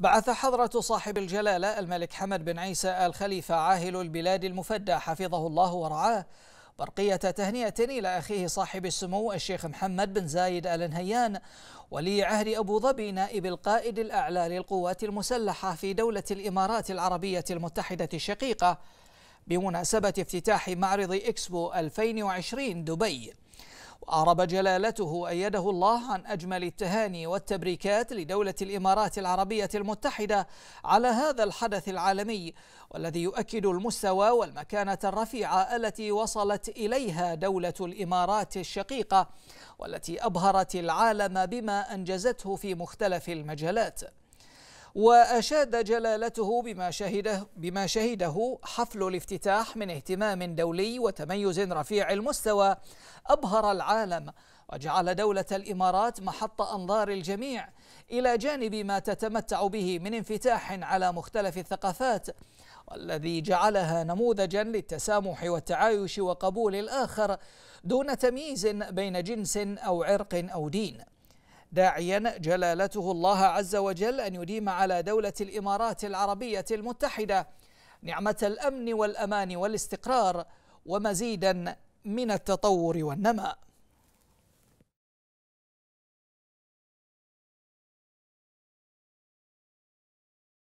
بعث حضرة صاحب الجلالة الملك حمد بن عيسى الخليفة عاهل البلاد المفدى حفظه الله ورعاه برقية تهنئة إلى أخيه صاحب السمو الشيخ محمد بن زايد آل نهيان ولي عهد أبو ظبي نائب القائد الأعلى للقوات المسلحة في دولة الإمارات العربية المتحدة الشقيقة بمناسبة افتتاح معرض إكسبو 2020 دبي أعرب جلالته أيده الله عن أجمل التهاني والتبريكات لدولة الإمارات العربية المتحدة على هذا الحدث العالمي والذي يؤكد المستوى والمكانة الرفيعة التي وصلت إليها دولة الإمارات الشقيقة والتي أبهرت العالم بما أنجزته في مختلف المجالات وأشاد جلالته بما شهده بما شهده حفل الافتتاح من اهتمام دولي وتميز رفيع المستوى أبهر العالم وجعل دولة الإمارات محط أنظار الجميع إلى جانب ما تتمتع به من انفتاح على مختلف الثقافات والذي جعلها نموذجا للتسامح والتعايش وقبول الآخر دون تمييز بين جنس أو عرق أو دين داعيا جلالته الله عز وجل أن يديم على دولة الإمارات العربية المتحدة نعمة الأمن والأمان والاستقرار ومزيدا من التطور والنماء